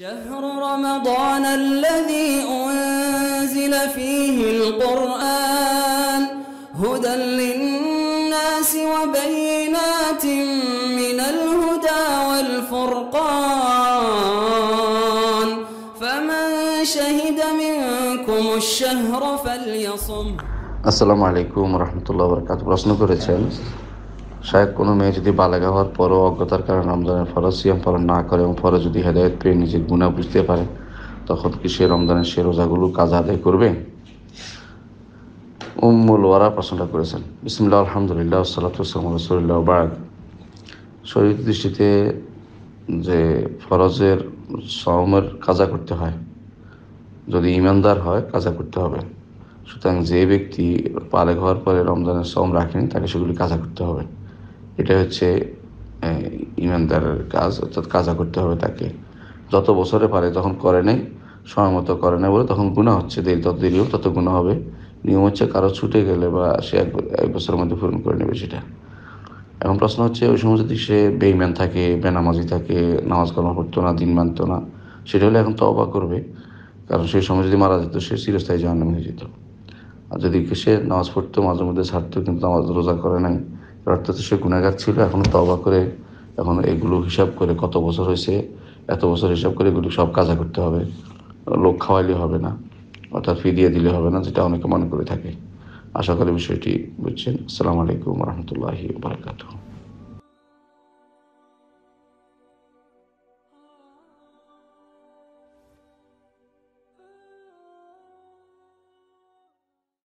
شهر رمضان الذي أنزل فيه القرآن هدى للناس وبينات من الهدى والفرقان فمن شهد منكم الشهر فليصم السلام عليكم ورحمة الله وبركاته برسنا برسنا শায়েক কোনো মেয়ে যদি বালেগা হওয়ার পরও অজ্ঞতার কারণে রমজানের ফরজ সিয়াম পালন না করে এবং পরে যদি হেদায়ত পেয়ে নিজের গুণা বুঝতে পারে তখন কি সে রমজানের সে রোজাগুলো কাজ আদায় করবে উম্মুল ওয়ারা প্রশ্নটা করেছেন বিসমুল্লাহ আলহামদুলিল্লাহ সাল্লাম রসুল্লাহ বাদ শরীর দৃষ্টিতে যে ফরজের সমের কাজা করতে হয় যদি ইমানদার হয় কাজা করতে হবে সুতরাং যে ব্যক্তি পালে হওয়ার পরে রমজানের সম রাখেনি তাকে সেগুলি কাজা করতে হবে এটা হচ্ছে ইমানদারের কাজ অর্থাৎ কাজা করতে হবে তাকে যত বছরে পারে যখন করে নেই সময় মতো করে নেই বলে তখন গুণা হচ্ছে দেরি তত দেরি হোক তত গুণা হবে নিয়ম হচ্ছে কারো ছুটে গেলে বা সে এক এক বছরের মধ্যে পূরণ করে নেবে সেটা এখন প্রশ্ন হচ্ছে ওই সময় যদি সে বেইম্যান থাকে বেনামাজি থাকে নামাজ কর্ম করতো না দিন মানতো না সেটা হলে এখন তো অবাক করবে কারণ সেই সময় যদি মারা যেত সে চিরস্থায়ী জাহান্নামে হয়ে যেত আর যদি সে নামাজ পড়তো মাঝে মধ্যে ছাড়তো কিন্তু নামাজ রোজা করে নাই অর্থাৎ সে গুণাগার ছিল এখন তবা করে এখন এগুলো হিসাব করে কত বছর হয়েছে এত বছর হিসাব করে এগুলো সব কাজা করতে হবে লোক খাওয়াইলে হবে না অর্থাৎ ফি দিয়ে দিলে হবে না যেটা অনেকে মনে করে থাকে আশা করি বিষয়টি বুঝছেন আসসালামু আলাইকুম রহমতুল্লাহি বারকাতুহ